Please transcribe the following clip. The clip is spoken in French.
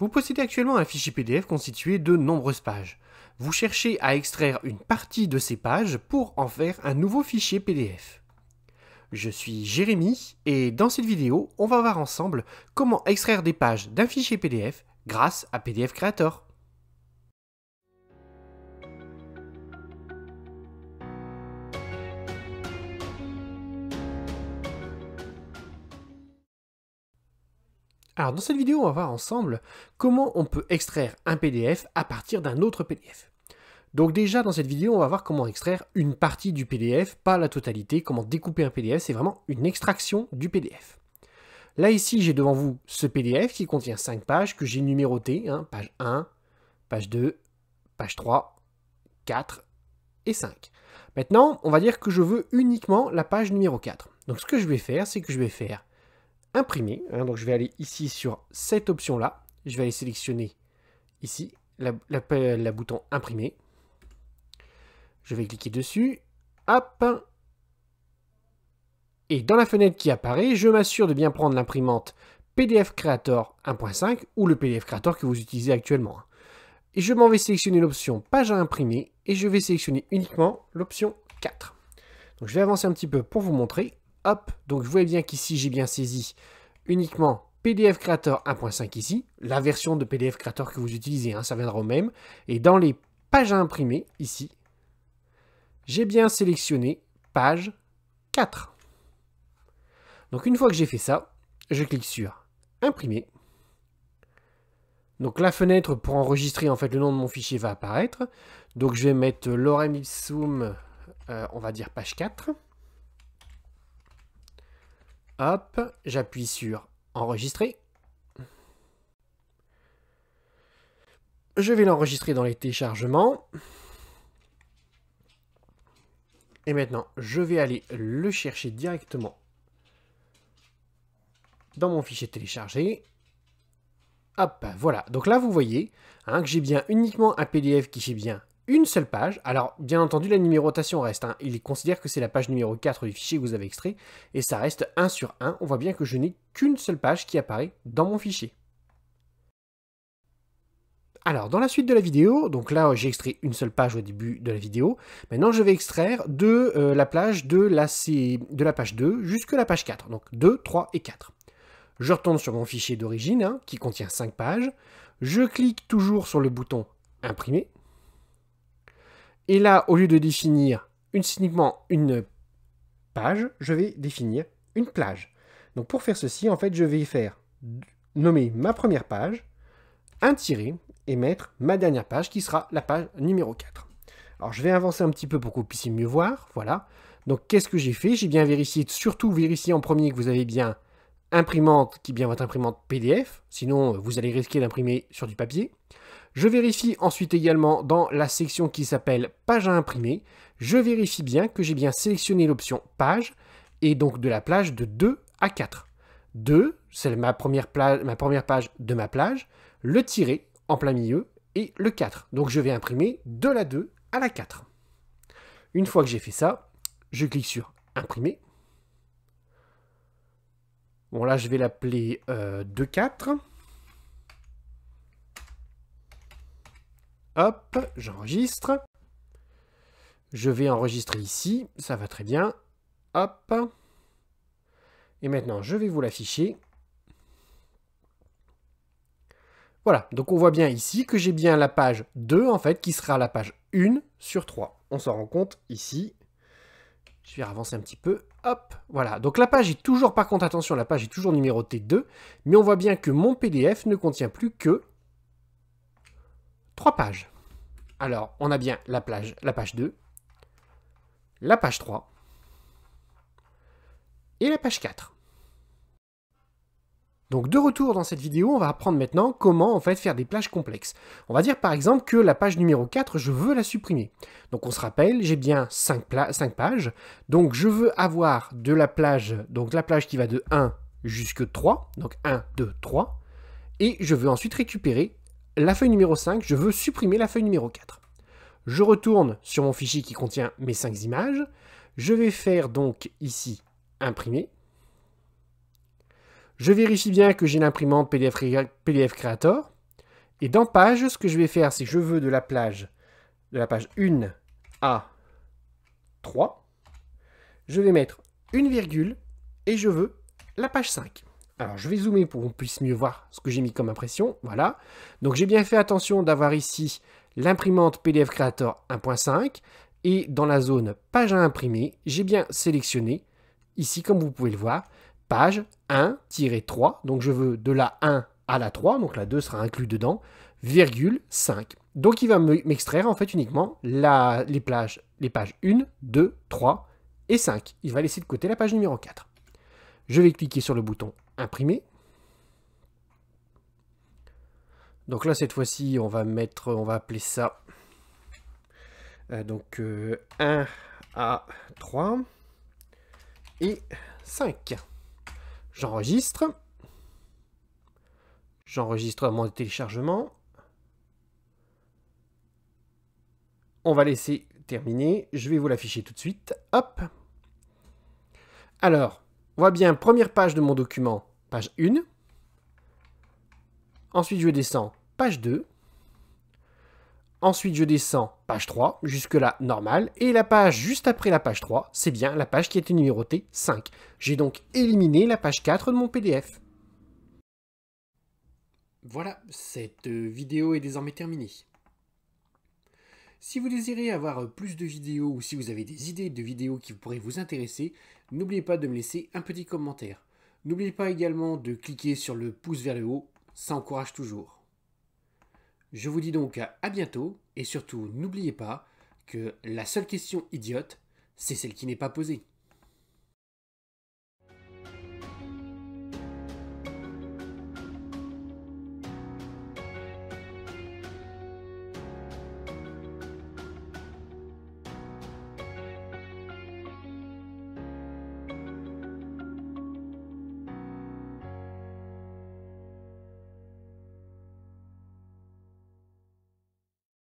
Vous possédez actuellement un fichier PDF constitué de nombreuses pages. Vous cherchez à extraire une partie de ces pages pour en faire un nouveau fichier PDF. Je suis Jérémy et dans cette vidéo, on va voir ensemble comment extraire des pages d'un fichier PDF grâce à PDF Creator. Alors dans cette vidéo, on va voir ensemble comment on peut extraire un PDF à partir d'un autre PDF. Donc déjà dans cette vidéo, on va voir comment extraire une partie du PDF, pas la totalité, comment découper un PDF, c'est vraiment une extraction du PDF. Là ici, j'ai devant vous ce PDF qui contient 5 pages que j'ai numérotées, hein, page 1, page 2, page 3, 4 et 5. Maintenant, on va dire que je veux uniquement la page numéro 4. Donc ce que je vais faire, c'est que je vais faire imprimer. Hein. donc je vais aller ici sur cette option-là. Je vais aller sélectionner ici la, la, bouton imprimer. Je vais cliquer dessus. Hop Et dans la fenêtre qui apparaît, je m'assure de bien prendre l'imprimante PDF Creator 1.5 ou le PDF Creator que vous utilisez actuellement. Hein. Et je m'en vais sélectionner l'option page à imprimer et je vais sélectionner uniquement l'option 4. Donc je vais avancer un petit peu pour vous montrer. Hop, donc vous voyez bien qu'ici j'ai bien saisi uniquement PDF Creator 1.5 ici, la version de PDF Creator que vous utilisez, hein, ça viendra au même. Et dans les pages à imprimer, ici, j'ai bien sélectionné page 4. Donc une fois que j'ai fait ça, je clique sur imprimer. Donc la fenêtre pour enregistrer en fait le nom de mon fichier va apparaître. Donc je vais mettre lorem ipsum, euh, on va dire page 4. Hop, j'appuie sur enregistrer. Je vais l'enregistrer dans les téléchargements. Et maintenant, je vais aller le chercher directement dans mon fichier téléchargé. Hop, voilà. Donc là, vous voyez hein, que j'ai bien uniquement un PDF qui fait bien une seule page. Alors, bien entendu, la numérotation reste. Hein. Il considère que c'est la page numéro 4 du fichier que vous avez extrait, et ça reste 1 sur 1. On voit bien que je n'ai qu'une seule page qui apparaît dans mon fichier. Alors, dans la suite de la vidéo, donc là j'ai extrait une seule page au début de la vidéo, maintenant je vais extraire de euh, la plage de la, C... de la page 2 jusque la page 4, donc 2, 3 et 4. Je retourne sur mon fichier d'origine, hein, qui contient 5 pages, je clique toujours sur le bouton « Imprimer », et là, au lieu de définir uniquement une page, je vais définir une plage. Donc pour faire ceci, en fait, je vais faire nommer ma première page, un tiré, et mettre ma dernière page qui sera la page numéro 4. Alors je vais avancer un petit peu pour que vous puissiez mieux voir, voilà. Donc qu'est-ce que j'ai fait J'ai bien vérifié, surtout vérifier en premier que vous avez bien imprimante, qui est bien votre imprimante PDF, sinon euh, vous allez risquer d'imprimer sur du papier. Je vérifie ensuite également dans la section qui s'appelle page à imprimer. Je vérifie bien que j'ai bien sélectionné l'option page et donc de la plage de 2 à 4. 2, c'est ma, première, page de ma plage, le tiret en plein milieu et le 4. Donc je vais imprimer de la 2 à la 4. Une fois que j'ai fait ça, je clique sur imprimer. Bon là je vais l'appeler euh, 2-4. Hop, j'enregistre. Je vais enregistrer ici, ça va très bien. Hop. Et maintenant, je vais vous l'afficher. Voilà, donc on voit bien ici que j'ai bien la page 2, en fait, qui sera la page 1 sur 3. On s'en rend compte ici. Je vais avancer un petit peu. Hop, voilà. Donc la page est toujours, par contre, attention, la page est toujours numérotée 2, mais on voit bien que mon PDF ne contient plus que Trois pages. Alors, on a bien la, plage, la page 2, la page 3 et la page 4. Donc de retour dans cette vidéo, on va apprendre maintenant comment en fait faire des plages complexes. On va dire par exemple que la page numéro 4, je veux la supprimer. Donc on se rappelle, j'ai bien 5, 5, pages, donc je veux avoir de la plage, donc la plage qui va de 1 jusque 3, donc 1, 2, 3, et je veux ensuite récupérer la feuille numéro 5, je veux supprimer la feuille numéro 4. Je retourne sur mon fichier qui contient mes 5 images. Je vais faire donc ici imprimer. Je vérifie bien que j'ai l'imprimante PDF, Creator. Et dans page, ce que je vais faire, c'est que je veux de la, plage, de la page 1 à 3. Je vais mettre une virgule et je veux la page 5. Alors je vais zoomer pour qu'on puisse mieux voir ce que j'ai mis comme impression. Voilà. Donc j'ai bien fait attention d'avoir ici l'imprimante PDF Creator 1.5 et dans la zone page à imprimer, j'ai bien sélectionné ici comme vous pouvez le voir page 1-3. Donc je veux de la 1 à la 3, donc la 2 sera inclus dedans, virgule 5. Donc il va m'extraire en fait uniquement les, les pages 1, 2, 3 et 5. Il va laisser de côté la page numéro 4. Je vais cliquer sur le bouton imprimé. Donc là, cette fois-ci, on va mettre, on va appeler ça euh, donc 1 euh, à 3 et 5. J'enregistre. J'enregistre mon téléchargement. On va laisser terminer. Je vais vous l'afficher tout de suite. Hop. Alors, on voit bien, première page de mon document, page 1. Ensuite, je descends page 2. Ensuite, je descends page 3, jusque-là normal. Et la page juste après la page 3, c'est bien la page qui été numérotée 5. J'ai donc éliminé la page 4 de mon PDF. Voilà, cette euh, vidéo est désormais terminée. Si vous désirez avoir euh, plus de vidéos ou si vous avez des idées de vidéos qui pourraient vous intéresser, n'oubliez pas de me laisser un petit commentaire. N'oubliez pas également de cliquer sur le pouce vers le haut, ça encourage toujours. Je vous dis donc à bientôt et surtout n'oubliez pas que la seule question idiote, c'est celle qui n'est pas posée.